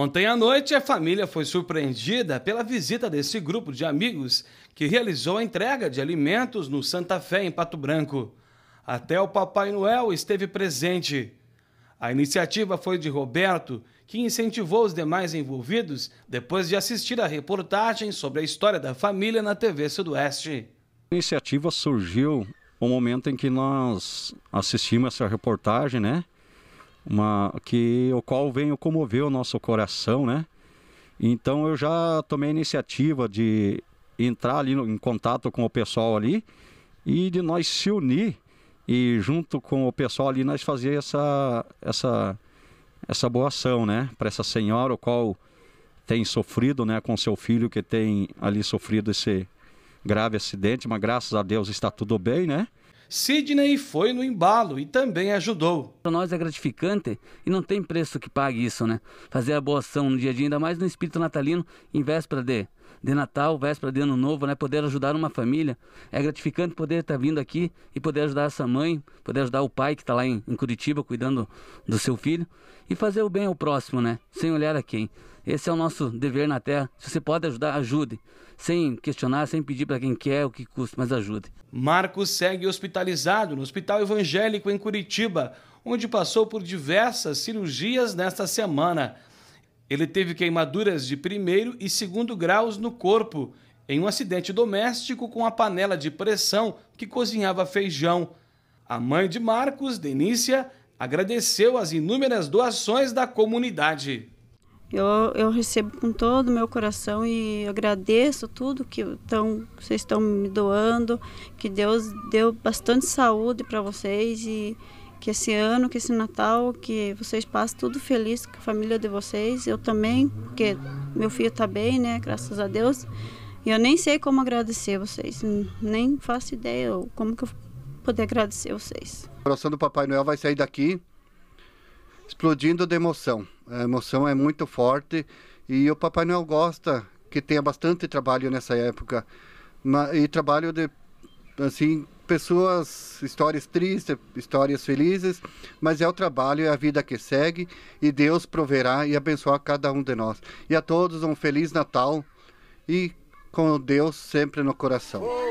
Ontem à noite, a família foi surpreendida pela visita desse grupo de amigos que realizou a entrega de alimentos no Santa Fé, em Pato Branco. Até o Papai Noel esteve presente. A iniciativa foi de Roberto, que incentivou os demais envolvidos depois de assistir a reportagem sobre a história da família na TV Sudoeste. A iniciativa surgiu no momento em que nós assistimos essa reportagem, né? uma que o qual vem comover o nosso coração, né? Então eu já tomei a iniciativa de entrar ali no, em contato com o pessoal ali e de nós se unir e junto com o pessoal ali nós fazer essa essa essa boa ação, né, para essa senhora o qual tem sofrido, né, com seu filho que tem ali sofrido esse grave acidente, mas graças a Deus está tudo bem, né? Sidney foi no embalo e também ajudou. Para nós é gratificante e não tem preço que pague isso, né? Fazer a boa ação no dia a dia, ainda mais no espírito natalino, em véspera de, de Natal, véspera de Ano Novo, né? Poder ajudar uma família. É gratificante poder estar tá vindo aqui e poder ajudar essa mãe, poder ajudar o pai que está lá em, em Curitiba cuidando do seu filho e fazer o bem ao próximo, né? Sem olhar a quem. Esse é o nosso dever na Terra. Se você pode ajudar, ajude. Sem questionar, sem pedir para quem quer o que custa, mas ajude. Marcos segue hospitalizado no Hospital Evangélico em Curitiba, onde passou por diversas cirurgias nesta semana. Ele teve queimaduras de primeiro e segundo graus no corpo em um acidente doméstico com a panela de pressão que cozinhava feijão. A mãe de Marcos, Denícia, agradeceu as inúmeras doações da comunidade. Eu, eu recebo com todo o meu coração e agradeço tudo que tão, vocês estão me doando. Que Deus deu bastante saúde para vocês e que esse ano, que esse Natal, que vocês passem tudo feliz com a família de vocês. Eu também, porque meu filho está bem, né? Graças a Deus. E eu nem sei como agradecer vocês, nem faço ideia como que eu poder agradecer vocês. A oração do Papai Noel vai sair daqui explodindo de emoção. A emoção é muito forte e o Papai Noel gosta que tenha bastante trabalho nessa época. E trabalho de, assim, pessoas, histórias tristes, histórias felizes, mas é o trabalho, é a vida que segue e Deus proverá e abençoar cada um de nós. E a todos um feliz Natal e com Deus sempre no coração.